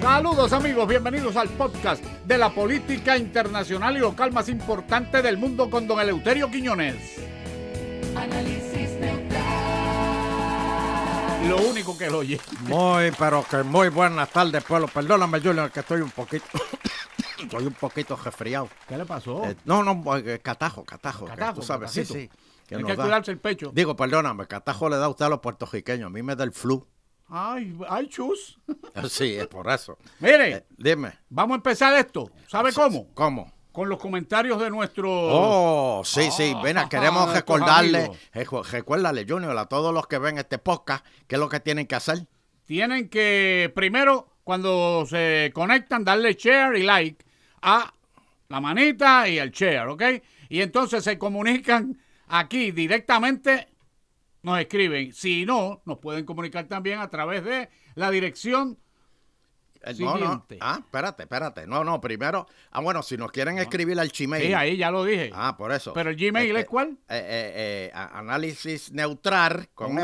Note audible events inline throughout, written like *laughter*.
Saludos amigos, bienvenidos al podcast de la política internacional y local más importante del mundo con don Eleuterio Quiñones. Análisis neutral. Lo único que lo oye. Muy, pero que muy buenas tardes, pueblo. Perdóname, Julio, que estoy un poquito... *coughs* estoy un poquito resfriado. ¿Qué le pasó? Eh, no, no, eh, catajo, catajo. Catajo, sí, sí. Hay que cuidarse el pecho. Digo, perdóname, catajo le da a usted a los puertorriqueños, a mí me da el flu. Ay, ay, chus. *laughs* Sí, es eso. Mire, eh, dime. Vamos a empezar esto. ¿Sabe cómo? ¿Cómo? Con los comentarios de nuestro. Oh, sí, sí. Ah, Venga, ah, queremos ah, recordarle, recuérdale, Junior, a todos los que ven este podcast, ¿qué es lo que tienen que hacer? Tienen que, primero, cuando se conectan, darle share y like a la manita y al share, ¿ok? Y entonces se comunican aquí directamente nos escriben. Si no, nos pueden comunicar también a través de la dirección. el eh, Ah, espérate, espérate. No, no, primero. Ah, bueno, si nos quieren escribir al Gmail. Sí, ahí ya lo dije. Ah, por eso. Pero el Gmail este, es cuál? Eh, eh, eh análisis neutral con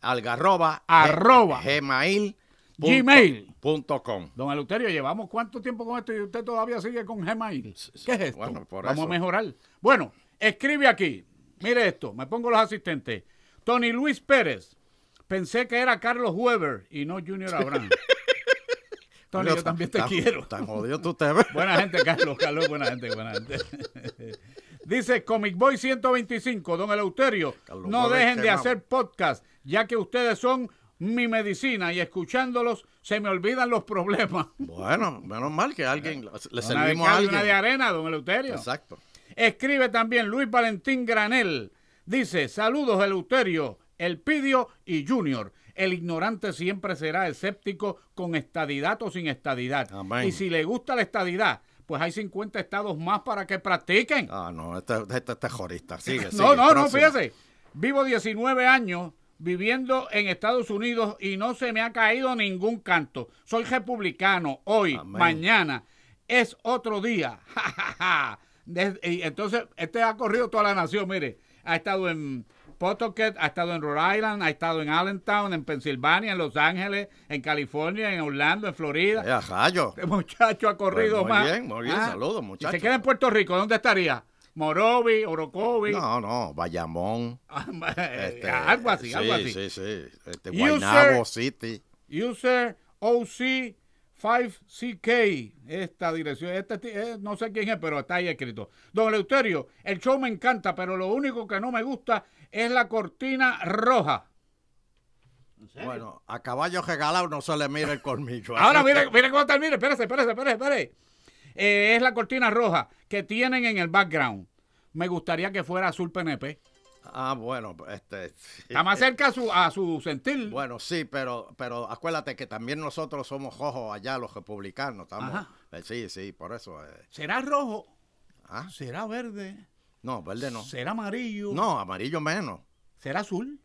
Algarroba. Gmail. Gmail.com. Don Eleuterio, llevamos cuánto tiempo con esto y usted todavía sigue con Gmail. ¿Qué es esto? Bueno, Vamos a mejorar. Bueno, escribe aquí. Mire esto, me pongo los asistentes. Tony Luis Pérez. Pensé que era Carlos Weber y no Junior Abraham. *laughs* Tony, yo, también te quiero. Tan jodido tú te *laughs* Buena gente, Carlos. Carlos, buena gente, buena gente. *laughs* Dice Comic Boy 125, don Eleuterio, no dejen de hacer podcast, ya que ustedes son mi medicina y escuchándolos se me olvidan los problemas. Bueno, menos mal que alguien le servimos a alguien. Una de arena, don Eleuterio. Exacto. Escribe también Luis Valentín Granel. Dice, saludos Eleuterio, Elpidio y Junior. El ignorante siempre será escéptico con estadidad o sin estadidad. Y si le gusta la estadidad, pues hay 50 estados más para que practiquen. Ah, no, este es *laughs* Sigue, no, no, no, fíjese. Vivo 19 años viviendo en Estados Unidos y no se me ha caído ningún canto. Soy republicano hoy, mañana. Es otro día. *laughs* ja, y entonces, este ha corrido toda la nación, mire ha estado en Potoket, ha estado en Rhode Island, ha estado en Allentown, en Pensilvania, en Los Ángeles, en California, en Orlando, en Florida. Eh, ¡Ay, *laughs* Este muchacho ha pues corrido pues muy más. bien, muy bien, ah, saludos, muchachos. Si se queda en Puerto Rico, ¿dónde estaría? Morovi, Orocovi. No, no, Bayamón. Ah, *laughs* eh, este, algo así, algo así. Sí, sí, sí. Este, Guaynabo City. User OC 5CK. Esta dirección, este, eh, no sé quién es, pero está ahí escrito. Don Leuterio, el show me encanta, pero lo único que no me gusta es la cortina roja. Bueno, a caballo regalado no se le mire el colmillo. ¿eh? Ahora, mire, mire cómo está, mire, espérese, espérese, espérese, espérese. Eh, es la cortina roja que tienen en el background. Me gustaría que fuera azul PNP. Ah, bueno, este. *laughs* Está más cerca a su, a su sentir. Bueno, sí, pero, pero acuérdate que también nosotros somos rojos allá, los republicanos. Estamos, eh, sí, sí, por eso. Eh. ¿Será rojo? ¿Ah? ¿Será verde? No, verde no. ¿Será amarillo? No, amarillo menos. ¿Será azul?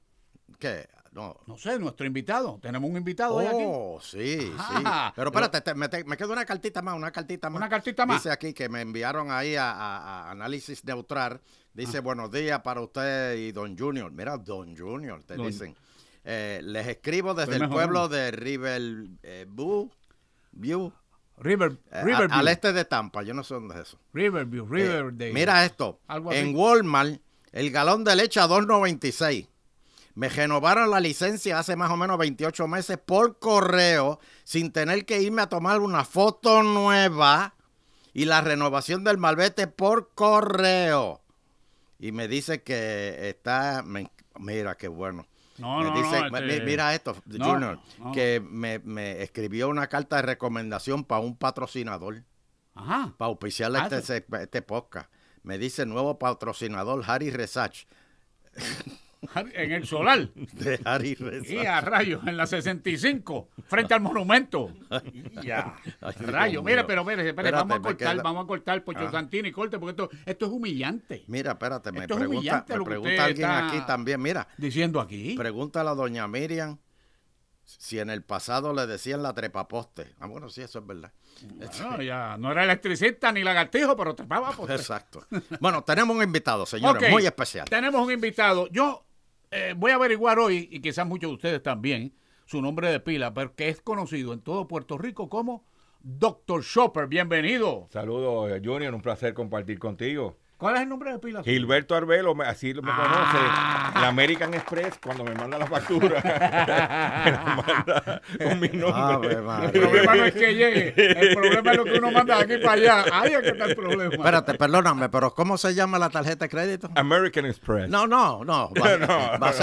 ¿Qué? No. sé, nuestro invitado. Tenemos un invitado oh, aquí. Oh, sí, sí. Pero espérate, me, quedo una cartita más, una cartita más. Una cartita más. Dice aquí que me enviaron ahí a, Análisis Neutral. Dice, ah. buenos días para usted y Don Junior. Mira, Don Junior, te dicen. Eh, les escribo desde el pueblo de River eh, View. River, eh, al este de Tampa, yo no sé dónde es eso. Riverview, Riverdale. mira esto, en Walmart, el galón de leche a 2.96. Me renovaron la licencia hace más o menos 28 meses por correo sin tener que irme a tomar una foto nueva y la renovación del malvete por correo. Y me dice que está... mira, qué bueno. me dice, este, Mira esto, Junior, que me, escribió una carta de recomendación para un patrocinador. Ajá. Para auspiciar este, ah, este, podcast. Me dice nuevo patrocinador, Harry Resach. *laughs* en el solar. *laughs* De Y a rayo en la 65, frente al monumento. Ya, *laughs* rayo Mira, pero mire, vamos a cortar, vamos pues, a ah. cortar, Pocho Santini, corte, porque esto, es humillante. Mira, espérate, me pregunta, me pregunta alguien aquí también, mira. Diciendo aquí. Pregúntale a doña Miriam si en el pasado le decían la trepaposte. Ah, bueno, sí, eso es verdad. no *laughs* ya no era electricista ni lagartijo, pero trepaba pues. Exacto. Bueno, tenemos un invitado, señores, muy especial. Tenemos un invitado. Yo eh, voy a averiguar hoy, y quizás muchos de ustedes también, su nombre de pila, porque es conocido en todo Puerto Rico como Dr. Shopper. Bienvenido. Saludos, eh, Junior. Un placer compartir contigo. ¿Cuál es el nombre de pila? Gilberto Arbelo, así lo me conoce. Ah. La American Express, cuando me manda la factura, *laughs* me la manda con mi nombre. Ah, *laughs* el problema no es que llegue, el problema es lo que uno manda de aquí para allá. Ahí es que está el problema. Espérate, perdóname, pero ¿cómo se llama la tarjeta de crédito? American Express. No, no, no. Va, *laughs* a,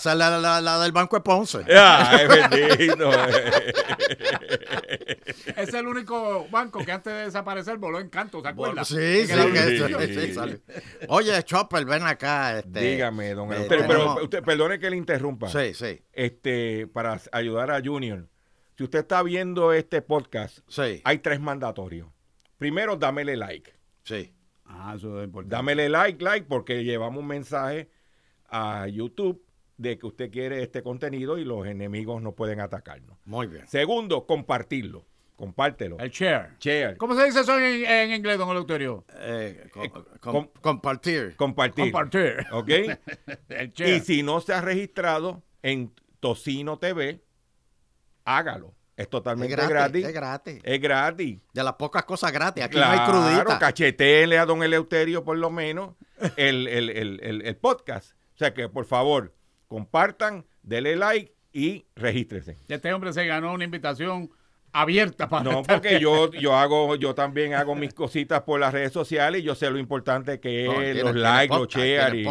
ser, la, del Banco de Ponce. Ah, es bendito. Eh. es el único banco que antes de desaparecer voló en canto, ¿se acuerdas? sí, sí, sí, sí. Oye, Chopper, ven acá. Este, Dígame, don eh, perdone que le interrumpa. Sí, sí. Este, para ayudar a Junior. Si usted está viendo este podcast, hay tres mandatorios. Primero, dámele like. Sí. Ah, eso es importante. Dámele like, like, porque llevamos un mensaje a YouTube de que usted quiere este contenido y los enemigos no pueden atacarnos. Muy bien. Segundo, compartirlo. Compártelo. El share. Share. ¿Cómo se dice eso en, inglés, don Eleuterio? Eh, eh, compartir. Compartir. Compartir. ¿Ok? *laughs* el share. Y si no se ha registrado en Tocino TV, hágalo. Es totalmente gratis, Es gratis. Es gratis. De las pocas cosas gratis. Aquí no hay crudita. Claro, cachetele a don Eleuterio por lo menos el, podcast. O sea que, por favor, compartan, denle like y regístrese Este hombre se ganó una invitación abierta para No, porque yo, yo hago, yo también hago mis cositas por las redes sociales y yo sé lo importante que es, los likes, los shares,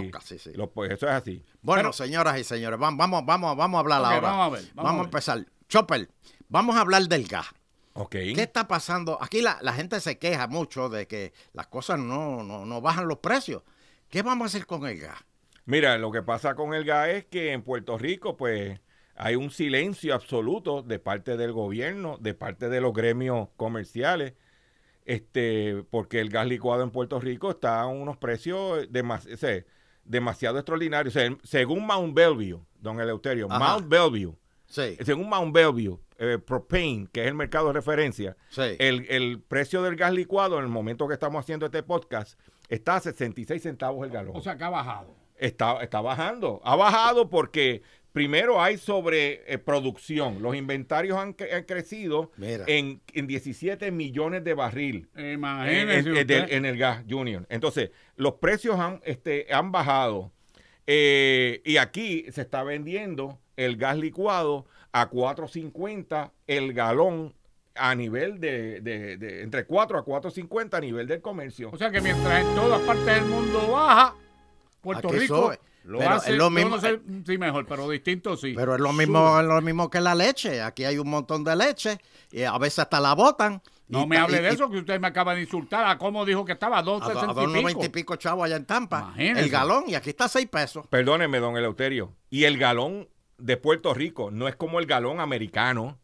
pues eso es así. Bueno, señoras y señores, vamos, vamos, vamos a hablar ahora. Vamos a empezar. Chopper, vamos a hablar del gas. Okay. ¿Qué está pasando? Aquí la, la, gente se queja mucho de que las cosas no, no, no bajan los precios. ¿Qué vamos a hacer con el gas? Mira, lo que pasa con el gas es que en Puerto Rico, pues, hay un silencio absoluto de parte del gobierno, de parte de los gremios comerciales, este, porque el gas licuado en Puerto Rico está a unos precios demasiado extraordinarios. según Mount Bellevue, don Eleuterio, Mount Bellevue, sí. según Mount Bellevue, eh, propane, que es el mercado de referencia, el, precio del gas licuado en el momento que estamos haciendo este podcast está a 66 centavos el galón. O sea, que ha bajado. Está, está bajando. Ha bajado porque primero hay sobre eh, producción. Los inventarios han, crecido en, 17 millones de barril eh, en, en, el gas Junior. Entonces, los precios han, este, bajado. Eh, y aquí se está vendiendo el gas licuado a 4.50 el galón a nivel de, entre 4 a 4.50 a nivel del comercio. O sea que mientras en todas partes del mundo baja, Puerto Rico lo es lo mismo, eh, mejor, pero distinto sí. Pero es lo mismo, lo mismo que la leche. Aquí hay un montón de leche y a veces hasta la botan. No me hable de eso, que usted me acaba de insultar. ¿A cómo dijo que estaba? A 20 y pico chavo allá en Tampa. El galón, y aquí está seis pesos. Perdóneme, don Eleuterio. Y el galón de Puerto Rico no es como el galón americano.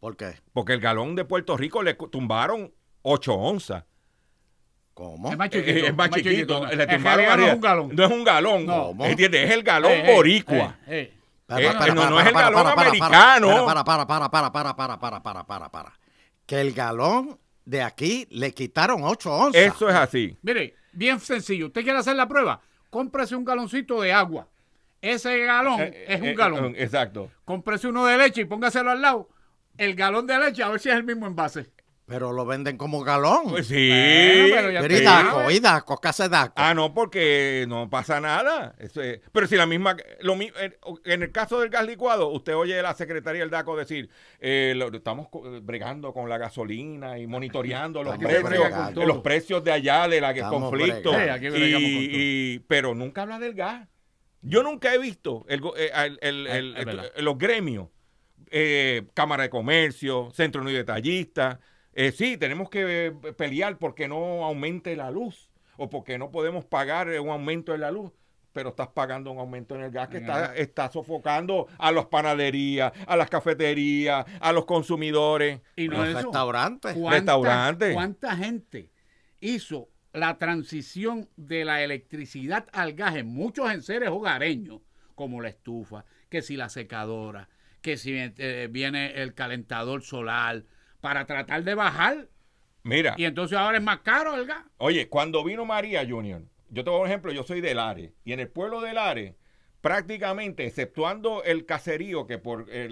¿Por qué? Porque el galón de Puerto Rico le tumbaron 8 onzas. Es más chiquito. más chiquito. no es un galón. No es un galón. No. ¿Entiendes? Es el galón boricua. no, no es el galón americano. Para, para, para, para, para, para, para, para, para, para. Que el galón de aquí le quitaron 8 onzas. Eso es así. Mire, bien sencillo. ¿Usted quiere hacer la prueba? Cómprese un galoncito de agua. Ese galón es un galón. exacto. Cómprese uno de leche y póngaselo al lado. El galón de leche, a ver si es el mismo envase. Pero lo venden como galón. Pues sí. pero ya y daco, daco, ¿qué hace daco? Ah, no, porque no pasa nada. pero si la misma, lo en el caso del gas licuado, usted oye a la secretaria del DACO decir, eh, lo, estamos eh, bregando con la gasolina y monitoreando los precios, los precios de allá, de la que conflicto. Y, pero nunca habla del gas. Yo nunca he visto eh, los gremios, Cámara de Comercio, Centro Unido Detallista, eh, sí, tenemos que eh, pelear porque no aumente la luz o porque no podemos pagar eh, un aumento de la luz pero estás pagando un aumento en el gas que está, sofocando a las panaderías, a las cafeterías, a los consumidores. Y los restaurantes. ¿cuánta, ¿Cuánta gente hizo la transición de la electricidad al gas en muchos enseres hogareños, como la estufa, que si la secadora, que si viene el calentador solar, para tratar de bajar. Mira. Y entonces ahora es más caro el gas. Oye, cuando vino María Junior, yo te un ejemplo, yo soy de Are, y en el pueblo de Are, prácticamente, exceptuando el caserío que por eh,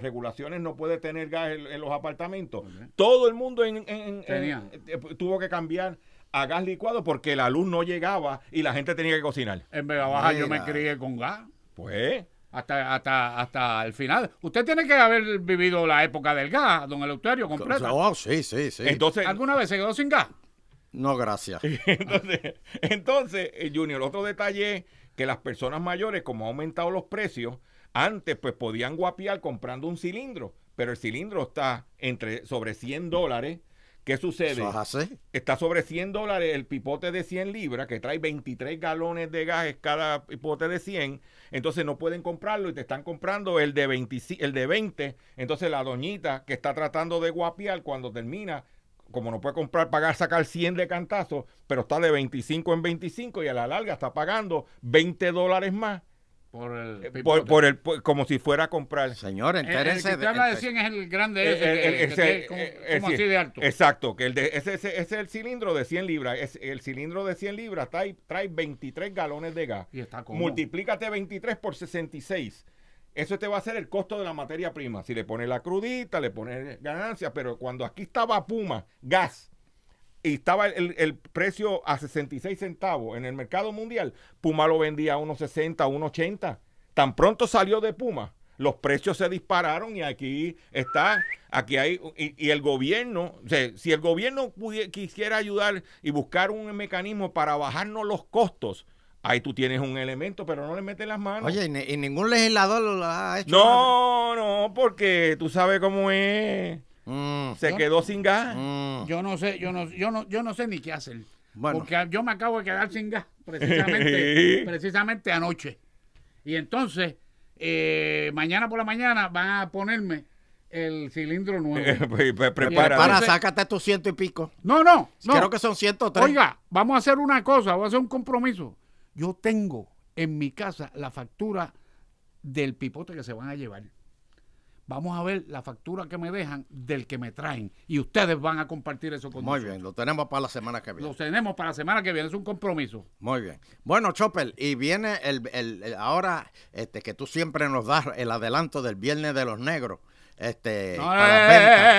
regulaciones no puede tener gas en, los apartamentos, todo el mundo eh, eh, tuvo que cambiar a gas licuado porque la luz no llegaba y la gente tenía que cocinar. En Vega Baja yo me crié con gas. Pues hasta, hasta, el final. Usted tiene que haber vivido la época del gas, don Eleuterio, completa. Oh, entonces, ¿Alguna vez se quedó sin gas? No, gracias. *laughs* entonces, entonces, eh, Junior, otro detalle es que las personas mayores, como han aumentado los precios, antes pues podían guapiar comprando un cilindro, pero el cilindro está entre sobre 100 dólares ¿Qué sucede? Está sobre 100 dólares el pipote de 100 libras, que trae 23 galones de gas cada pipote de 100. Entonces no pueden comprarlo y te están comprando el de 20. El de 20. Entonces la doñita que está tratando de guapiar cuando termina, como no puede comprar, pagar, sacar 100 de cantazo, pero está de 25 en 25 y a la larga está pagando 20 dólares más por como si fuera a comprar. Señor, entérese. El, el que habla de 100 es el grande ese, como, así de alto. Exacto, que el ese, es el cilindro de 100 libras. Es, el cilindro de 100 libras trae, 23 galones de gas. Y está como. Multiplícate 23 por 66. Eso te va a ser el costo de la materia prima. Si le pones la crudita, le pones ganancia pero cuando aquí estaba Puma, gas, y estaba el, precio a 66 centavos en el mercado mundial, Puma lo vendía a 1,60, 1,80. Tan pronto salió de Puma, los precios se dispararon y aquí está, aquí hay, y, el gobierno, si el gobierno quisiera ayudar y buscar un mecanismo para bajarnos los costos, ahí tú tienes un elemento, pero no le metes las manos. Oye, y, ningún legislador lo ha hecho. No, no, porque tú sabes cómo es. Mm. Se quedó sin gas. Mm. Yo no sé, yo no, yo no, yo no sé ni qué hacer. Porque yo me acabo de quedar sin gas precisamente, *laughs* precisamente anoche. Y entonces, eh, mañana por la mañana van a ponerme el cilindro nuevo. *laughs* prepara, pues, pues, para, sácate estos ciento y pico. No, no, Creo que son 103. Oiga, vamos a hacer una cosa, voy a hacer un compromiso. Yo tengo en mi casa la factura del pipote que se van a llevar. Vamos a ver la factura que me dejan del que me traen. Y ustedes van a compartir eso con Muy bien, lo tenemos para la semana que viene. Lo tenemos para la semana que viene, es un compromiso. Muy bien. Bueno, Chopper, y viene el, ahora este, que tú siempre nos das el adelanto del Viernes de los Negros. Este, eh,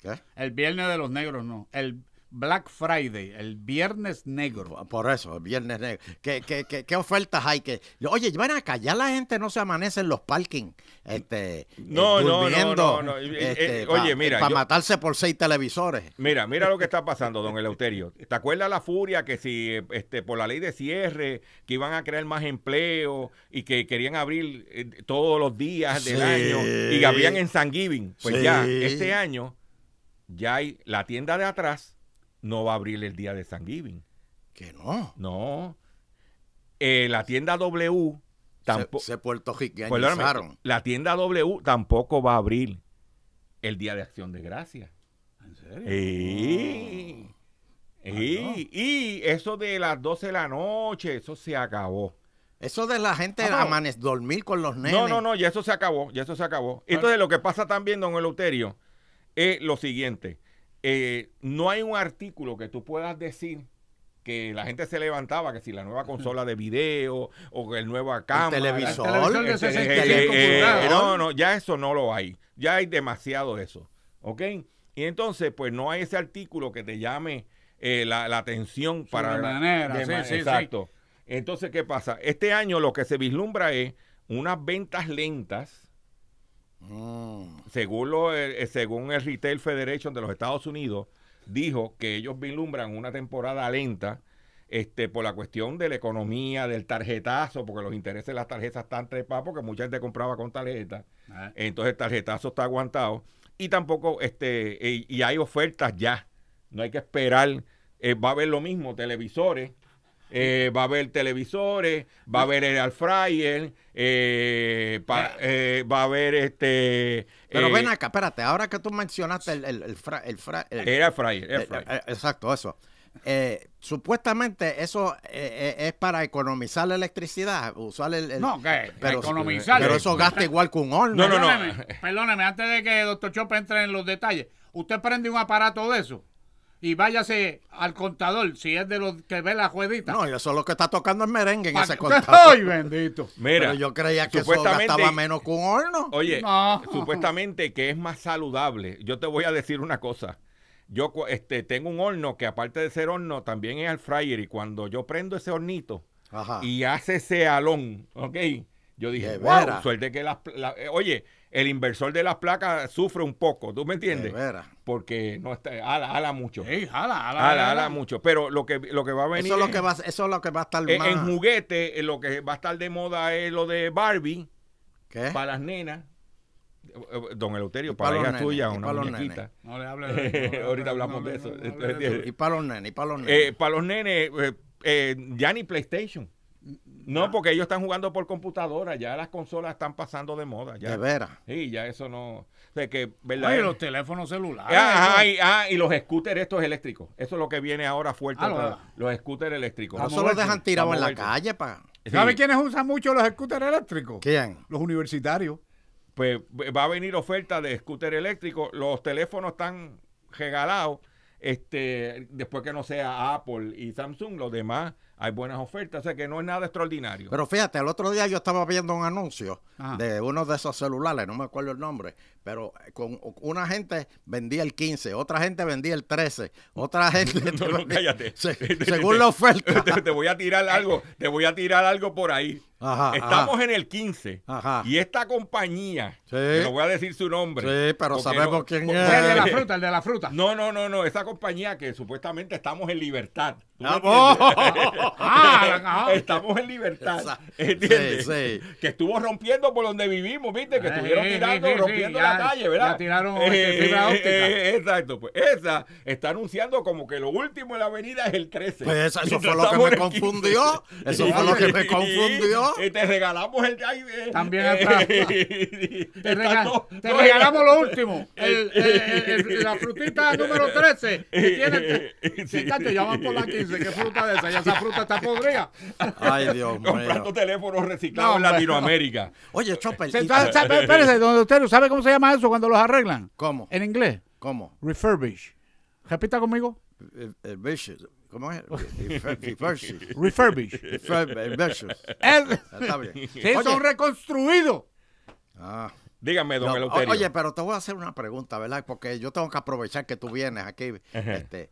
¿Qué? El Viernes de los Negros, no. El, Black Friday, el viernes negro. Por eso, el viernes negro. ¿Qué, ofertas hay? que Oye, van a callar la gente no se amanece en los parkings. Este, no, no, no, oye, mira. Para matarse por seis televisores. Mira, mira lo que está *laughs* pasando, don Eleuterio. ¿Te acuerdas la furia que si este, por la ley de cierre, que iban a crear más empleo y que querían abrir eh, todos los días del año y habían en San Giving? Pues ya, este año ya hay la tienda de atrás no va a abrir el día de Thanksgiving. Que no. No. Eh, la tienda W tampoco. Se, puertorriqueñizaron. La tienda W tampoco va a abrir el día de acción de Gracia. ¿En serio? Y ah, y eso de las 12 de la noche, eso se acabó. Eso de la gente ah, amanecer, dormir con los nenes. No, no, no, ya eso se acabó, ya eso se acabó. Entonces, lo que pasa también, don Eleuterio, es lo siguiente. Eh, no hay un artículo que tú puedas decir que la gente se levantaba, que si la nueva consola de video o el nuevo cámara. televisor. Eh, eh, no, no, ya eso no lo hay. Ya hay demasiado eso. ¿Ok? Y entonces, pues no hay ese artículo que te llame la, atención para... De Exacto. Entonces, ¿qué pasa? Este año lo que se vislumbra es unas ventas lentas Mm. Según, eh, eh, según el Retail Federation de los Estados Unidos, dijo que ellos vislumbran una temporada lenta este, por la cuestión de la economía, del tarjetazo, porque los intereses de las tarjetas están trepados, porque mucha gente compraba con tarjeta. Ah. Entonces el tarjetazo está aguantado. Y tampoco, este, eh, y, hay ofertas ya. No hay que esperar. va a haber lo mismo, televisores eh, va a haber televisores, va a haber el air eh, eh. eh, va a haber este... Pero eh, ven acá, espérate, ahora que tú mencionaste el, el, el, el, fra, el exacto, eso. Eh, supuestamente eso es para economizar la electricidad, usar el... no, que pero, economizar. Pero eso gasta igual que un horno. No, no, no. Perdóneme, antes de que doctor Chope entre en los detalles, ¿usted prende un aparato de eso? y váyase al contador, si es de los que ve la juevita. No, eso es lo que está tocando el merengue en ese contador. *laughs* ¡Ay, bendito! Mira, Pero yo creía que eso estaba menos que un horno. Oye, supuestamente que es más saludable. Yo te voy a decir una cosa. Yo este, tengo un horno que aparte de ser horno, también es al fryer. Y cuando yo prendo ese hornito y hace ese alón, ¿ok? Yo dije, wow, suerte que las... La, eh, oye el inversor de las placas sufre un poco, ¿tú me entiendes? Porque no está, ala, ala mucho. ala, ala, ala, ala, mucho. Pero lo que, lo que va a venir. Eso es lo que va, eso es lo que va a estar en, en juguete, eh, lo que va a estar de moda es lo de Barbie. ¿Qué? Para las nenas. Eh, eh, don Eleuterio, para, ella tuya, una para No le hables. de eso. *laughs* ahorita hablamos de, eso. Y para los nenes, y para los nenes. para los nenes, eh, ya ni PlayStation. No, porque ellos están jugando por computadora, ya las consolas están pasando de moda. Ya. De veras. Sí, ya eso no. O que, los teléfonos celulares. Ah, ah, ah, y, los scooters estos eléctricos. Eso es lo que viene ahora fuerte. Ah, los, scooters eléctricos. No solo los dejan tirados en la calle. Pa. ¿Sabe quiénes usan mucho los scooters eléctricos? ¿Quién? Los universitarios. Pues va a venir oferta de scooter eléctrico. Los teléfonos están regalados. Este, después que no sea Apple y Samsung, los demás hay buenas ofertas, o que no es nada extraordinario. Pero fíjate, el otro día yo estaba viendo un anuncio de uno de esos celulares, no me acuerdo el nombre, pero con una gente vendía el 15, otra gente vendía el 13, otra *laughs* gente... *laughs* *laughs* según la oferta. Te, voy a tirar algo, te voy a tirar algo por ahí. Estamos en el 15 ajá. y esta compañía, te no voy a decir su nombre. Sí, pero sabemos quién es. El de la fruta, el de la fruta. No, no, no, no, esa compañía que supuestamente estamos en libertad. *laughs* estamos en libertad. ¿Entiendes? Que estuvo rompiendo por donde vivimos, ¿viste? Que estuvieron tirando, rompiendo la calle, ¿verdad? Ya tiraron eh, este, eh, óptica. Eh, exacto, pues esa está anunciando como que lo último en la avenida es el 13. Pues eso, fue lo que me confundió. Eso fue lo que me confundió. Y te regalamos el También atrás. *laughs* te, te regalamos lo último. *laughs* la frutita número 13. Que tiene, sí. ya llaman por la 15. ¿Qué fruta de esa? ya esa fruta está podrida. Ay, Dios *laughs* mío. Comprando teléfonos reciclados en Latinoamérica. Oye, Chopper. Espérese, donde usted ¿sabe cómo se llama eso cuando los arreglan? ¿Cómo? En inglés. ¿Cómo? Refurbish. Repita conmigo. Refurbish. Eh, ¿Cómo es? *laughs* Refurbish. Refurbish. Eh, está bien. son *laughs* reconstruidos. Ah. Dígame, don no, Oye, pero te voy a hacer una pregunta, ¿verdad? Porque yo tengo que aprovechar que tú vienes aquí. Este,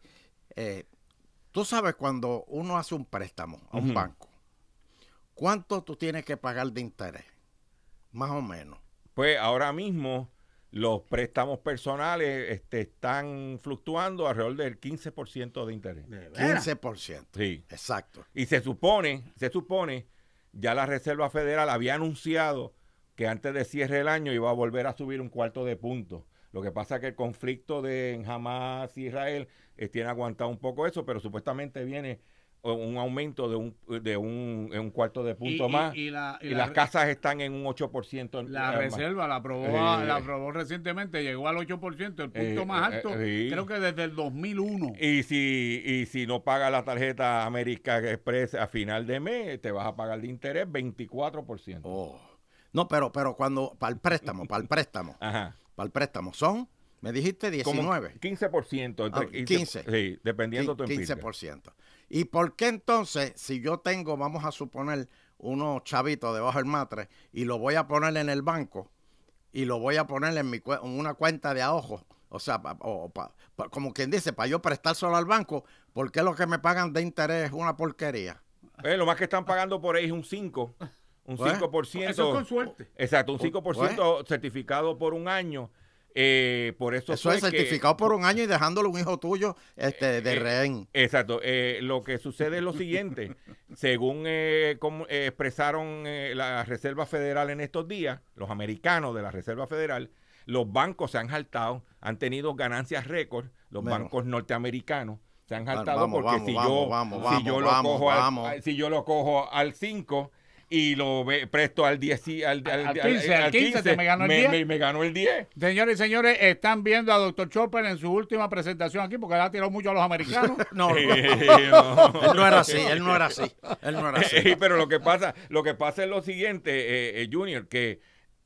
eh, Tú sabes cuando uno hace un préstamo a un banco, ¿cuánto tú tienes que pagar de interés? Más o menos. Pues ahora mismo los préstamos personales este, están fluctuando alrededor del 15% de interés. 15%. Sí. Exacto. Y se supone, se supone, ya la Reserva Federal había anunciado que antes de cierre del año iba a volver a subir un cuarto de punto. Lo que pasa es que el conflicto de Hamas y Israel eh, tiene aguantado un poco eso, pero supuestamente viene un aumento de un, cuarto de punto más. Y, las casas están en un 8%. La reserva la aprobó, eh, la aprobó recientemente, llegó al 8%, el eh, punto más alto, creo que desde el 2001. Y si, y si no paga la tarjeta América Express a final de mes, te vas a pagar de interés 24%. Oh. No, pero, pero cuando, para el préstamo, para el préstamo. Ajá al préstamo. Son, me dijiste 19. 15%. Entre, 15. Ah, sí, dependiendo 15, tu 15%. ¿Y por qué entonces, si yo tengo, vamos a suponer, unos chavitos debajo del matre y lo voy a poner en el banco y lo voy a poner en, mi, en una cuenta de ahorro? O sea, como quien dice, para yo prestar solo al banco, ¿por qué lo que me pagan de interés es una porquería? Eh, lo más que están pagando por ahí es un 5 un 5%. Exacto, un 5% certificado por un año. Eh, por eso, eso es certificado por un año y dejándolo un hijo tuyo este, eh, de eh, rehén. Exacto. lo que sucede es lo siguiente. *laughs* Según expresaron la Reserva Federal en estos días, los americanos de la Reserva Federal, los bancos se han jaltado, han tenido ganancias récord, los bancos norteamericanos se han jaltado porque si, yo, si yo lo cojo al 5 y lo presto al 10 al, al, 15, al 15, me ganó el 10. Señores y señores, están viendo a Dr. Chopper en su última presentación aquí porque le ha tirado mucho a los americanos. *laughs* no, no. *laughs* él no era así, él no era así, él no era así. *laughs* pero lo que pasa, lo que pasa es lo siguiente, eh, eh, Junior, que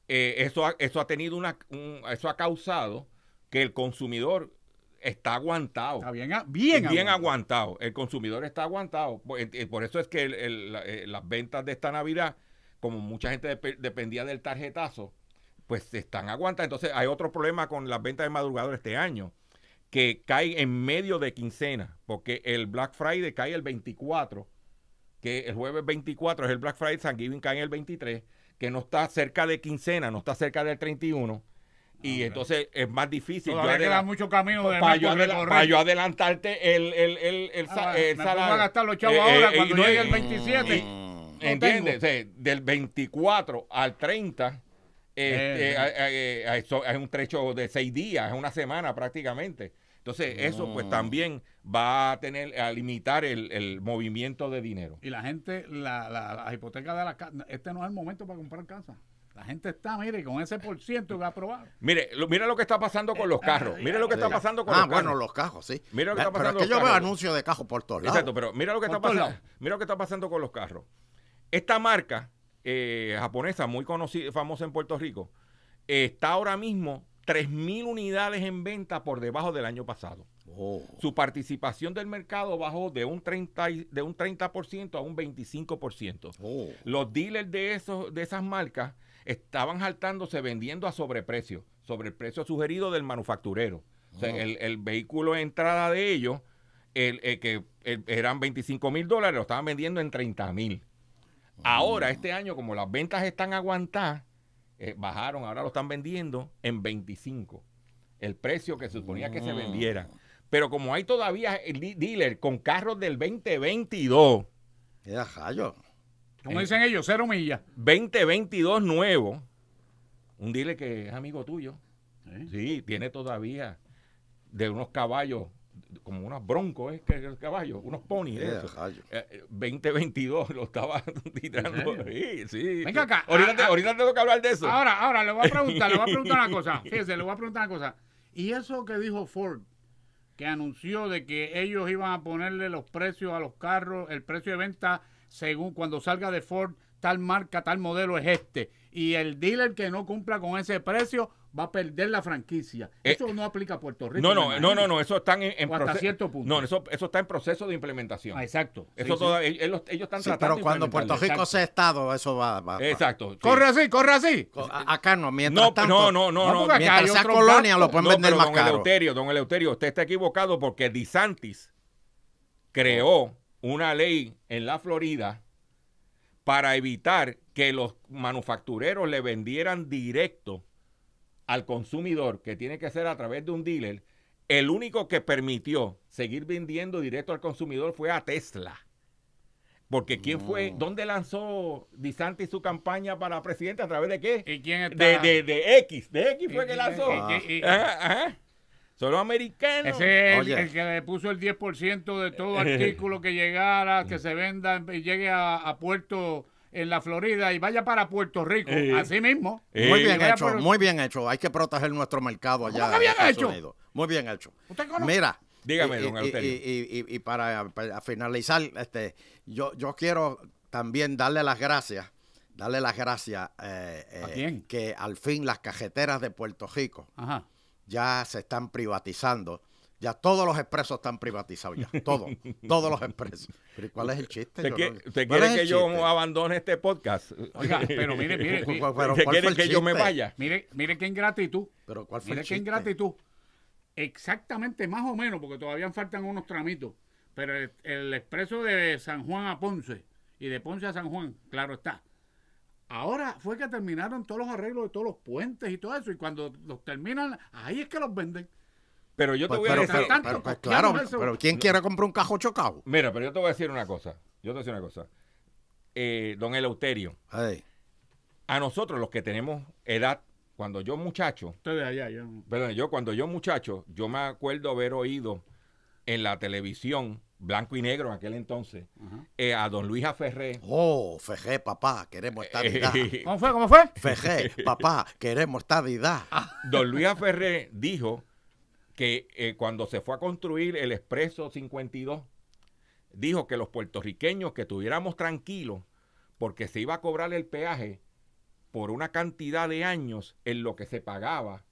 eh, eso, ha, tenido una, eso ha causado que el consumidor está aguantado. Está bien, bien, aguantado. El consumidor está aguantado. Pues, eh, por, eso es que eh, las ventas de esta Navidad, como mucha gente dependía del tarjetazo, pues están aguantadas. Entonces hay otro problema con las ventas de madrugador este año, que cae en medio de quincena, porque el Black Friday cae el 24, que el jueves 24 es el Black Friday, San Giving cae el 23, que no está cerca de quincena, no está cerca del 31 y entonces es más difícil. yo para, yo adelantarte el, el, el, el, ah, eh, a gastar los chavos eh, ahora eh, cuando no llegue el 27. Mm. ¿Entiendes? del 24 al 30 este, es un trecho de seis días, es una semana prácticamente. Entonces, eso pues mm. también va a tener a limitar el, el movimiento de dinero. Y la gente, la, la, la hipoteca de la casa, este no es el momento para comprar casa. La gente está, mire, con ese por ciento que ha aprobado. Mire, lo, lo que está pasando con los carros. Mire lo que está pasando con ah, los carros. Ah, bueno, los carros, sí. Mira lo que está pasando pero es que yo veo anuncios de cajos por todos Exacto, pero mira lo que está pasando. Mira lo que está pasando con los carros. Esta marca eh, japonesa muy conocida, famosa en Puerto Rico, está ahora mismo 3.000 unidades en venta por debajo del año pasado. Oh. Su participación del mercado bajó de un 30%, de un 30 a un 25%. Los dealers de, esos, de esas marcas estaban saltándose vendiendo a sobreprecio, sobre el precio sugerido del manufacturero. O sea, el, vehículo de entrada de ellos, el, eh, que eran 25 mil dólares, lo estaban vendiendo en 30 mil. Ahora, este año, como las ventas están aguantadas, eh, bajaron, ahora lo están vendiendo en 25. El precio que se suponía que se mm. vendiera. Pero como hay todavía el dealer con carros del 2022. Era como dicen ellos, cero millas. 2022 nuevo. Un dile que es amigo tuyo. Sí, tiene todavía de unos caballos, como unos broncos, ¿eh? es que unos ponis. Eh, 2022 eh, eh, lo estaba *laughs* tirando. Sí, sí. Venga acá. Ahorita, ahorita tengo que hablar de eso. Ahora, ahora le voy a preguntar, le voy a *laughs* preguntar una cosa. Fíjese, le voy a preguntar una cosa. Y eso que dijo Ford, que anunció de que ellos iban a ponerle los precios a los carros, el precio de venta según cuando salga de Ford, tal marca, tal modelo es este. Y el dealer que no cumpla con ese precio va a perder la franquicia. Eh, eso no aplica a Puerto Rico. No, no, no, no, no, eso está en, No, eso, eso está en proceso de implementación. Ah, exacto. Eso eh, Ellos, están tratando Pero cuando Puerto Rico sea Estado, eso va. a Exacto. Corre así, corre así. Acá no, mientras tanto. No, no, no. no, mientras sea colonia, lo pueden vender más don Eleuterio, don Eleuterio, usted está equivocado porque Disantis creó oh una ley en la Florida para evitar que los manufactureros le vendieran directo al consumidor, que tiene que ser a través de un dealer, el único que permitió seguir vendiendo directo al consumidor fue a Tesla. Porque quién fue, ¿dónde lanzó Disanti su campaña para presidente? ¿A través de qué? quién De, de, X, de X fue que lanzó. Son los Ese es el, que le puso el 10% de todo *laughs* artículo que llegara, que se venda y llegue a, puerto en la Florida y vaya para Puerto Rico. Así mismo. muy bien hecho, muy bien hecho. Hay que proteger nuestro mercado allá. Muy bien hecho. Muy bien hecho. Mira. Dígame, y, don y, y, para, finalizar, este, yo, yo quiero también darle las gracias, darle las gracias eh, ¿A eh, que al fin las cajeteras de Puerto Rico. Ajá ya se están privatizando. Ya todos los expresos están privatizados ya. Todos, todos los expresos. Pero ¿cuál es el chiste? ¿Te, que, quiere que yo abandone este podcast? Oiga, pero mire, mire. que yo me vaya? Mire, mire qué ingratitud. Pero ¿cuál fue mire el qué ingratitud. Exactamente, más o menos, porque todavía faltan unos tramitos. Pero el expreso de San Juan a Ponce y de Ponce a San Juan, claro está Ahora fue que terminaron todos los arreglos de todos los puentes y todo eso, y cuando los terminan, ahí es que los venden. Pero yo te pues, voy a decir. Pero, pues, claro, pero ¿quién quiera comprar un cajo chocado? Mira, pero yo te voy a decir una cosa. Yo te voy a decir una cosa. Eh, don Eleuterio. A nosotros, los que tenemos edad, cuando yo muchacho. Ustedes allá, yo. Perdón, yo cuando yo muchacho, yo me acuerdo haber oído en la televisión blanco y negro en aquel entonces, eh, a don Luis Aferré. Oh, Ferré, papá, queremos estaridad. Eh, ¿Cómo fue? ¿Cómo fue? Ferré, papá, queremos estadidad. *laughs* Don Luis Aferré dijo que eh, cuando se fue a construir el Expreso 52, dijo que los puertorriqueños que estuviéramos tranquilos porque se iba a cobrar el peaje por una cantidad de años en lo que se pagaba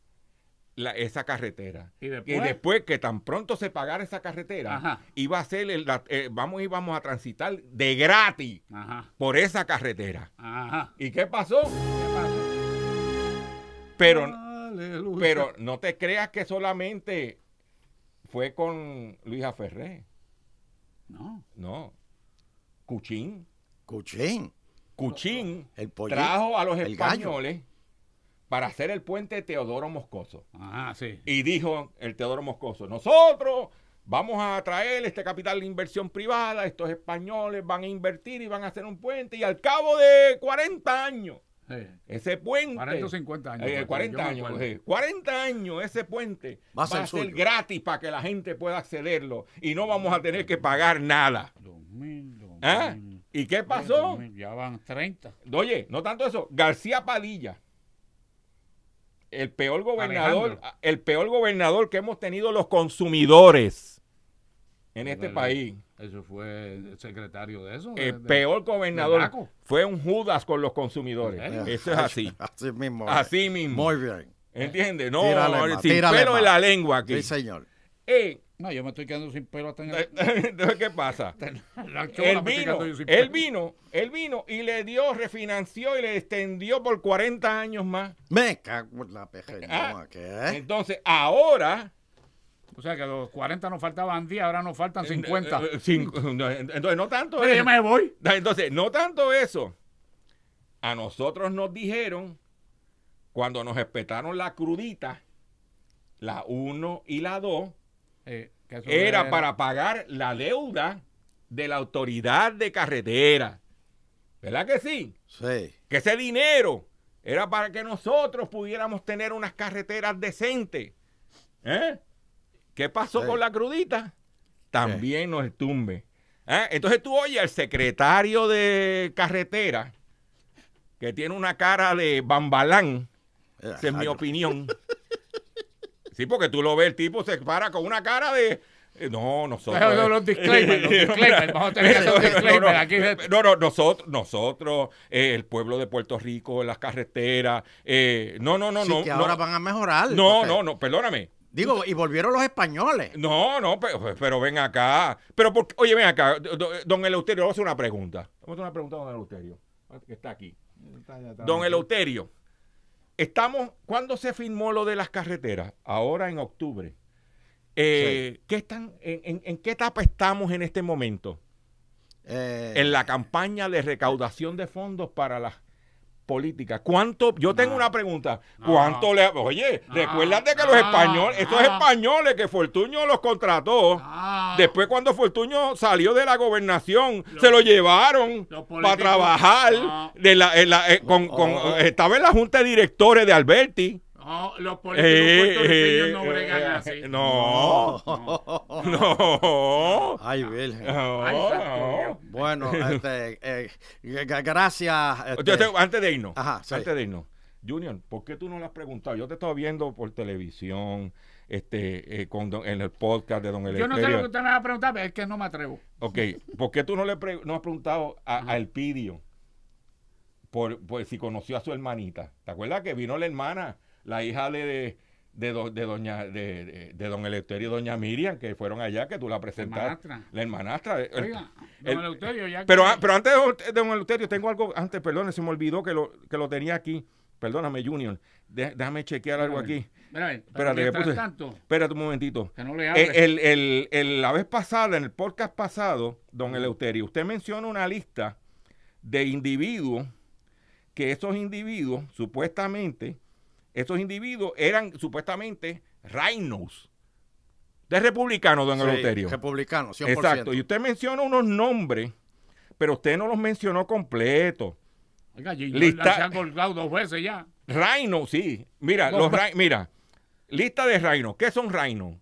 esa carretera. ¿Y después? que tan pronto se pagara esa carretera, iba a ser, el, la, eh, vamos, íbamos a transitar de gratis por esa carretera. ¿Y qué pasó? Pero, pero no te creas que solamente fue con Luisa Ferré. No. No. Cuchín. Cuchín. Cuchín el trajo a los españoles para hacer el puente Teodoro Moscoso. Ah, sí. Y dijo el Teodoro Moscoso, nosotros vamos a traer este capital de inversión privada, estos españoles van a invertir y van a hacer un puente y al cabo de 40 años. Ese puente. 40 o 50 años. 40 eh, pues, años, 40 años ese puente va, a ser gratis para que la gente pueda accederlo y no vamos a tener que pagar nada. 2000, ¿Ah? ¿Y qué pasó? ya van 30. Oye, no tanto eso. García Padilla el peor gobernador, el peor gobernador que hemos tenido los consumidores en este país. Eso fue el secretario de eso. el peor gobernador fue un Judas con los consumidores. Eso es así. *laughs* así mismo. Eh. Así mismo. Muy bien. ¿Entiendes? Eh, no, pero en la lengua aquí. Sí, señor. Eh, no, yo me estoy quedando sin pelo hasta en el... *laughs* Entonces, ¿qué pasa? él, *laughs* vino, él vino, vino y le dio, refinanció y le extendió por 40 años más. Me cago en la pejería. Ah, entonces, ahora... O sea que los 40 nos faltaban 10, ahora nos faltan 50. Eh, eh, eh, entonces, no tanto eso. Entonces, no tanto eso. A nosotros nos dijeron, cuando nos respetaron la crudita, la 1 y la 2, eh, era, para pagar la deuda de la autoridad de carretera. ¿Verdad que sí? Sí. Que ese dinero era para que nosotros pudiéramos tener unas carreteras decentes. ¿Eh? ¿Qué pasó con la crudita? También nos tumbe. ¿Eh? Entonces tú oyes al secretario de carretera, que tiene una cara de bambalán, en eh, mi opinión. *laughs* Sí, porque tú lo ves, el tipo se para con una cara de. Eh, no, nosotros. los *laughs* disclaimers, los disclaimers. Vamos a tener un *laughs* disclaimer No, no, nosotros, nosotros eh, el pueblo de Puerto Rico, las carreteras. Eh, no, no, no, sí, Que ahora van a mejorar. No, no, no, perdóname. Digo, y volvieron los españoles. No, no, pero, pero ven acá. Pero, porque, oye, ven acá, don Eleuterio, vamos a hacer una pregunta. Vamos a hacer una pregunta a don Eleuterio, que está aquí. Don Eleuterio estamos, ¿cuándo se firmó lo de las carreteras? Ahora en octubre. Eh, están, en, qué etapa estamos en este momento? Eh. en la campaña de recaudación de fondos para las políticas. ¿Cuánto? Yo tengo ah. una pregunta. Ah. ¿Cuánto le.? Oye, ah. recuérdate que los españoles, estos españoles que Fortunio los contrató, Después cuando Fortuño salió de la gobernación, se lo llevaron para trabajar. De la, eh, con, oh, oh, oh. estaba en la junta de directores de Alberti. No, los políticos eh, no eh, bregan así. Eh, no. No. Ay, Virgen. bueno, este, gracias. Este. antes de irnos. Antes de irnos. Junior, ¿por qué tú no lo has preguntado? Yo te estaba viendo por televisión este, eh, con en el podcast de Don Eleuterio. Yo no sé lo que usted me va a preguntar, pero es que no me atrevo. Ok, ¿por qué tú no le no has preguntado a, Elpidio por, si conoció a su hermanita? ¿Te acuerdas que vino la hermana, la hija de, de, doña, de, de, Don Eleuterio y Doña Miriam, que fueron allá, que tú la presentaste? La hermanastra. Pero, pero antes de Don Eleuterio, tengo algo, antes, perdón, se me olvidó que lo, que lo tenía aquí. Perdóname, Junior déjame chequear algo aquí. Espérate, un momentito. Que no le eh, el, la vez pasada, en el podcast pasado, don Eleuterio, usted menciona una lista de individuos que esos individuos, supuestamente, esos individuos eran supuestamente reinos. de republicanos republicano, don sí, Eleuterio. 100%. Exacto. Y usted menciona unos nombres, pero usted no los mencionó completos Oiga, Lista... se han colgado dos veces ya. Reino, sí. Mira, los mira, lista de Reino. ¿Qué son Reino?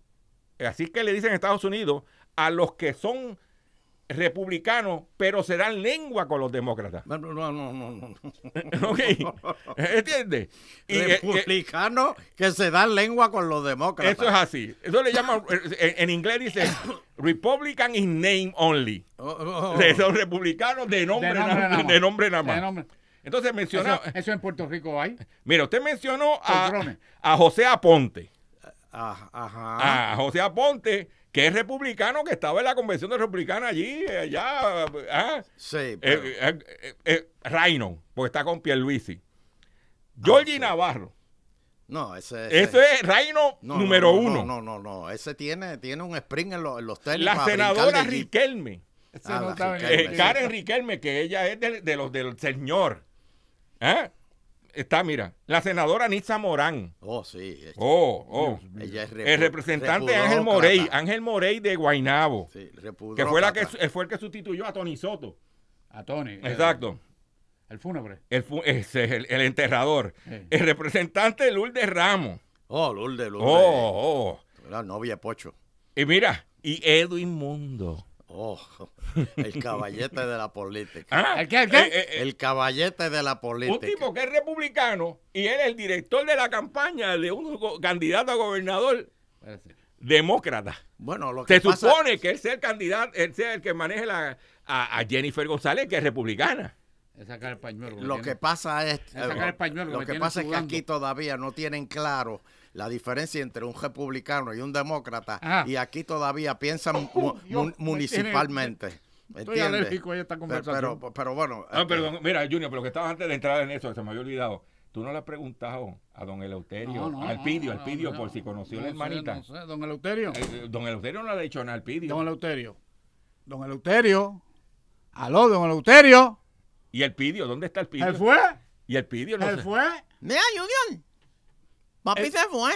Así que le dicen en Estados Unidos a los que son republicanos, pero se dan lengua con los demócratas. No, no, no, no. no. *laughs* ¿Entiendes? Eh, eh, republicanos que se dan lengua con los demócratas. Eso es así. Eso le llaman, *laughs* eh, en, inglés dice Republican in name only. Oh, oh, oh. Son republicanos de nombre, de nombre nada De nombre nada más. Entonces mencionó. Eso, en Puerto Rico hay. Mira, usted mencionó a, José Aponte. Ah, ajá. A José Aponte, que es republicano, que estaba en la convención de republicana allí, eh, allá. Ah, sí. Eh, Reino, eh, porque está con Pierluisi. Georgie ah, Navarro. No, ese, es Reino número uno. No, no, no, Ese tiene, tiene un spring en, los, términos La senadora Riquelme. Karen Riquelme, que ella es de los del señor. ¿Eh? Está, mira, la senadora Nitza Morán. Oh, sí. oh, oh. es el representante Ángel Morey, Ángel Morey de Guainabo. Sí, que fue, la que fue el que sustituyó a Tony Soto. A Tony. Eh, Exacto. El, fúnebre. El, enterrador. El representante Lourdes Ramos. Oh, Lourdes, Lourdes. Oh, oh. La novia Pocho. Y mira, y Edwin Mundo el caballete de la política. Ah, ¿El qué? Eh, eh, caballete de la política. Un tipo que es republicano y él es el director de la campaña de un candidato a gobernador demócrata. Bueno, lo que Se supone que él sea el candidato, él sea el que maneje a, Jennifer González, que es republicana. lo que pasa es, eh, lo que pasa es que aquí todavía no tienen claro la diferencia entre un republicano y un demócrata ah. y aquí todavía piensan oh, municipalmente. *laughs* Estoy alérgico a esta conversación. Pero, bueno. Ah, eh, eh, mira, Junior, pero que estabas antes de entrar en eso, se me había olvidado. Tú no le has preguntado a don Eleuterio, al pidio, al pidio, por si conoció a la hermanita. no sé. Don Eleuterio. Eh, don Eleuterio no le ha dicho nada al pidio Don Eleuterio. Don Eleuterio. Aló, don Eleuterio. ¿Y el pidio, ¿Dónde está el pidio? ¿el fue? ¿Y el No ¿Él fue? Mira, Junior. Papi eh, se fue.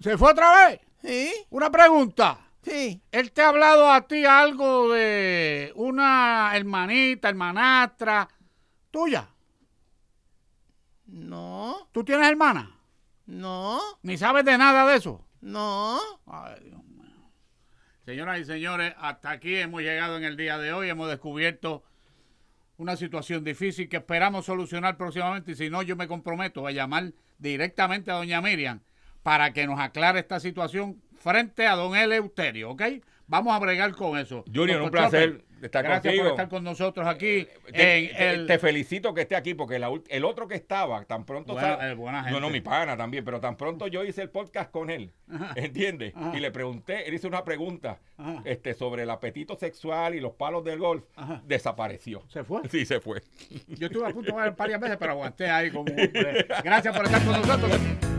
¿Se fue otra vez? Sí. Una pregunta. Sí. ¿Él te ha hablado a ti algo de una hermanita, hermanastra tuya? No. ¿Tú tienes hermana? No. ¿Ni sabes de nada de eso? No. Ay, Dios mío. Señoras y señores, hasta aquí hemos llegado en el día de hoy. Hemos descubierto una situación difícil que esperamos solucionar próximamente y si no, yo me comprometo a llamar directamente a doña Miriam para que nos aclare esta situación frente a don Eleuterio, ¿ok? Vamos a bregar con eso. Junior, un placer. Gracias por estar con nosotros aquí. Eh, te, felicito que esté aquí porque el otro que estaba, tan pronto. Eh, no, no, mi pana también, pero tan pronto yo hice el podcast con él, ¿entiendes? Y le pregunté, él hizo una pregunta este, sobre el apetito sexual y los palos del golf. Desapareció. ¿Se fue? Sí, se fue. Yo estuve a punto de varias veces, pero aguanté ahí como. *laughs* Gracias por estar con nosotros.